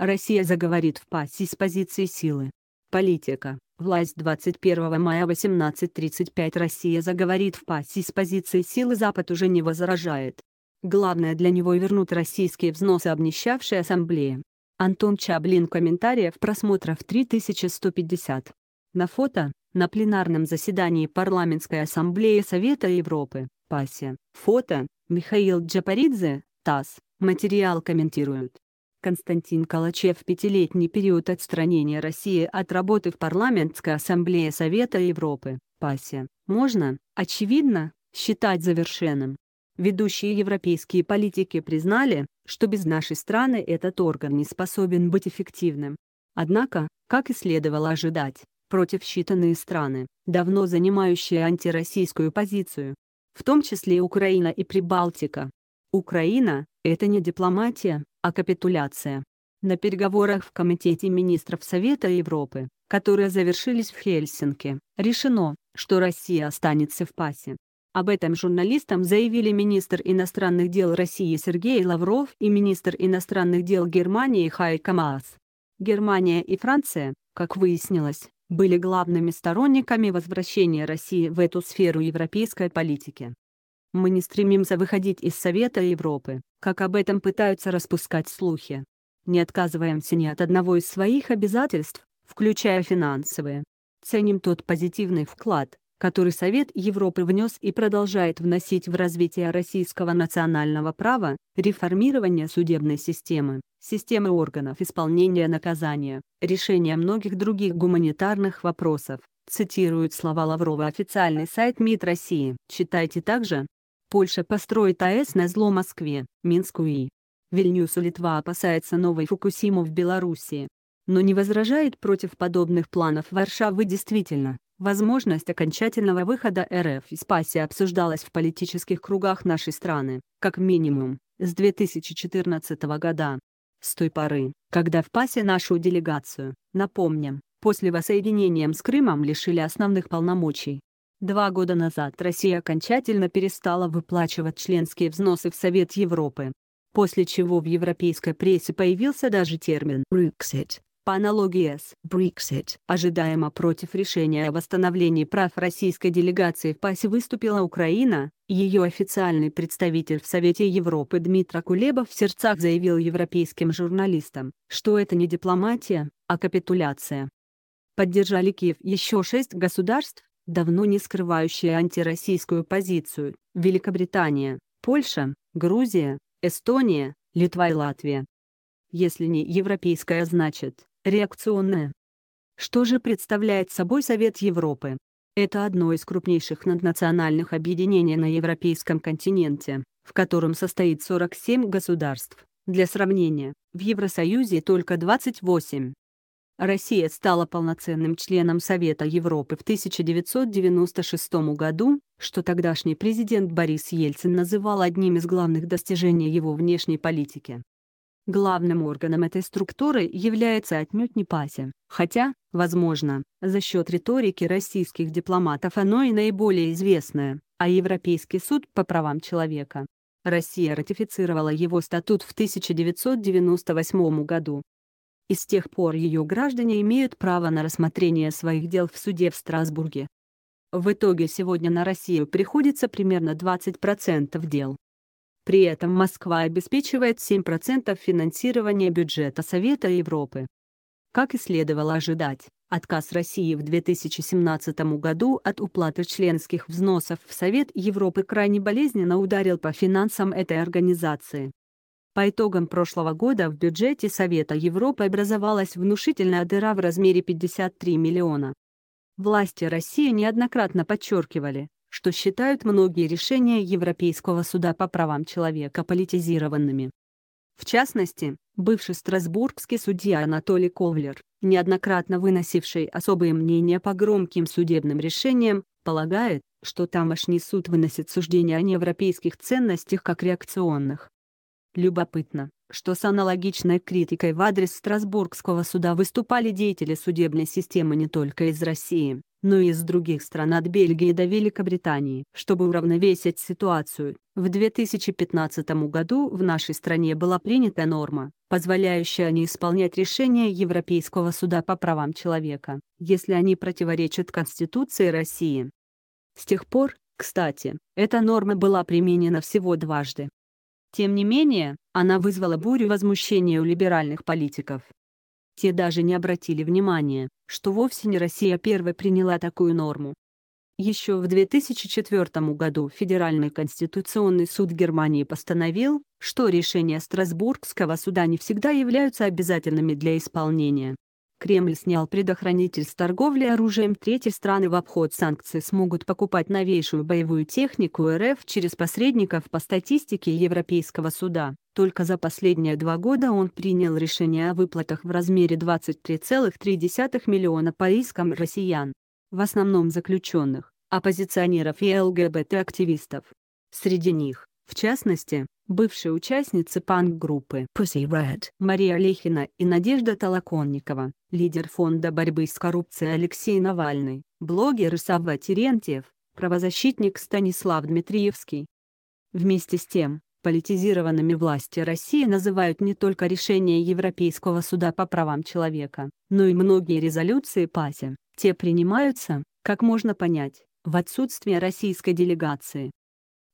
Россия заговорит в пассе с позиции силы. Политика. Власть 21 мая 18.35 Россия заговорит в пассе с позиции силы Запад уже не возражает. Главное для него вернут российские взносы обнищавшей ассамблеи. Антон Чаблин комментариев просмотров 3150. На фото, на пленарном заседании Парламентской ассамблеи Совета Европы, ПАСЕ, фото, Михаил Джапаридзе, ТАСС, материал комментируют. Константин Калачев пятилетний период отстранения России от работы в парламентской ассамблее Совета Европы, ПАСЕ, можно, очевидно, считать завершенным. Ведущие европейские политики признали, что без нашей страны этот орган не способен быть эффективным. Однако, как и следовало ожидать, против считанные страны, давно занимающие антироссийскую позицию, в том числе Украина и Прибалтика, Украина – это не дипломатия, а капитуляция. На переговорах в Комитете министров Совета Европы, которые завершились в Хельсинки, решено, что Россия останется в пасе. Об этом журналистам заявили министр иностранных дел России Сергей Лавров и министр иностранных дел Германии Хайка Маас. Германия и Франция, как выяснилось, были главными сторонниками возвращения России в эту сферу европейской политики. Мы не стремимся выходить из Совета Европы, как об этом пытаются распускать слухи. Не отказываемся ни от одного из своих обязательств, включая финансовые. Ценим тот позитивный вклад, который Совет Европы внес и продолжает вносить в развитие российского национального права, реформирование судебной системы, системы органов исполнения наказания, решение многих других гуманитарных вопросов, Цитируют слова Лаврова официальный сайт МИД России. Читайте также, Польша построит АЭС на зло Москве, Минску и Вильнюсу Литва опасается новой Фукусимы в Белоруссии. Но не возражает против подобных планов Варшавы действительно. Возможность окончательного выхода РФ из пассии обсуждалась в политических кругах нашей страны, как минимум, с 2014 года. С той поры, когда в ПАСе нашу делегацию, напомним, после воссоединения с Крымом лишили основных полномочий, Два года назад Россия окончательно перестала выплачивать членские взносы в Совет Европы, после чего в европейской прессе появился даже термин «Brexit» по аналогии с Brexit. Ожидаемо против решения о восстановлении прав российской делегации в ПАСе выступила Украина, ее официальный представитель в Совете Европы Дмитро Кулеба в сердцах заявил европейским журналистам, что это не дипломатия, а капитуляция. Поддержали Киев еще шесть государств, давно не скрывающая антироссийскую позицию, Великобритания, Польша, Грузия, Эстония, Литва и Латвия. Если не европейская, значит, реакционная. Что же представляет собой Совет Европы? Это одно из крупнейших наднациональных объединений на европейском континенте, в котором состоит 47 государств. Для сравнения, в Евросоюзе только 28. Россия стала полноценным членом Совета Европы в 1996 году, что тогдашний президент Борис Ельцин называл одним из главных достижений его внешней политики. Главным органом этой структуры является отнюдь не ПАСИ, хотя, возможно, за счет риторики российских дипломатов оно и наиболее известное, а Европейский суд по правам человека. Россия ратифицировала его статут в 1998 году, и с тех пор ее граждане имеют право на рассмотрение своих дел в суде в Страсбурге. В итоге сегодня на Россию приходится примерно 20% дел. При этом Москва обеспечивает 7% финансирования бюджета Совета Европы. Как и следовало ожидать, отказ России в 2017 году от уплаты членских взносов в Совет Европы крайне болезненно ударил по финансам этой организации. По итогам прошлого года в бюджете Совета Европы образовалась внушительная дыра в размере 53 миллиона. Власти России неоднократно подчеркивали, что считают многие решения Европейского суда по правам человека политизированными. В частности, бывший страсбургский судья Анатолий Ковлер, неоднократно выносивший особые мнения по громким судебным решениям, полагает, что тамошний суд выносит суждения о неевропейских ценностях как реакционных. Любопытно, что с аналогичной критикой в адрес Страсбургского суда выступали деятели судебной системы не только из России, но и из других стран от Бельгии до Великобритании. Чтобы уравновесить ситуацию, в 2015 году в нашей стране была принята норма, позволяющая не исполнять решения Европейского суда по правам человека, если они противоречат Конституции России. С тех пор, кстати, эта норма была применена всего дважды. Тем не менее, она вызвала бурю возмущения у либеральных политиков. Те даже не обратили внимания, что вовсе не Россия первой приняла такую норму. Еще в 2004 году Федеральный конституционный суд Германии постановил, что решения Страсбургского суда не всегда являются обязательными для исполнения. Кремль снял предохранитель с торговли оружием. третьей страны в обход санкций смогут покупать новейшую боевую технику РФ через посредников по статистике Европейского суда. Только за последние два года он принял решение о выплатах в размере 23,3 миллиона по искам россиян, в основном заключенных, оппозиционеров и ЛГБТ-активистов. Среди них, в частности, бывшие участницы панк-группы Pussy Riot Мария Лехина и Надежда Толоконникова, лидер фонда борьбы с коррупцией Алексей Навальный, блогер Савва Терентьев, правозащитник Станислав Дмитриевский. Вместе с тем, политизированными власти России называют не только решение Европейского суда по правам человека, но и многие резолюции ПАСИ. Те принимаются, как можно понять, в отсутствие российской делегации.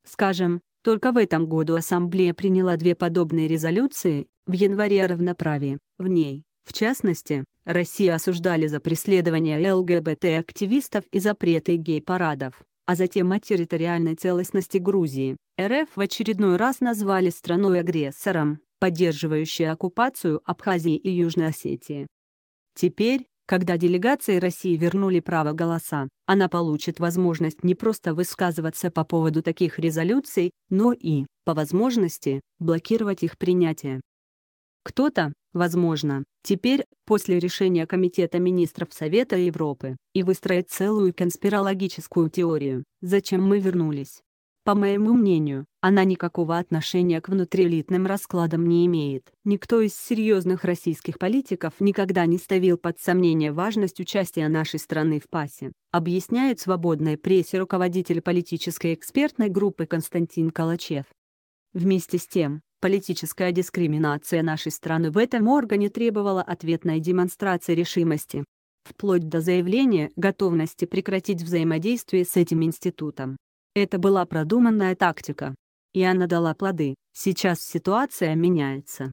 Скажем, только в этом году Ассамблея приняла две подобные резолюции, в январе о равноправии. В ней, в частности, Россия осуждали за преследование ЛГБТ-активистов и запреты гей-парадов, а затем о территориальной целостности Грузии. РФ в очередной раз назвали страной-агрессором, поддерживающей оккупацию Абхазии и Южной Осетии. Теперь, когда делегации России вернули право голоса, она получит возможность не просто высказываться по поводу таких резолюций, но и, по возможности, блокировать их принятие. Кто-то, возможно, теперь, после решения Комитета министров Совета Европы, и выстроит целую конспирологическую теорию, зачем мы вернулись, по моему мнению, она никакого отношения к внутриэлитным раскладам не имеет. Никто из серьезных российских политиков никогда не ставил под сомнение важность участия нашей страны в ПАСе, объясняет свободной прессе руководитель политической экспертной группы Константин Калачев. Вместе с тем, политическая дискриминация нашей страны в этом органе требовала ответной демонстрации решимости вплоть до заявления готовности прекратить взаимодействие с этим институтом. Это была продуманная тактика. И она дала плоды. Сейчас ситуация меняется.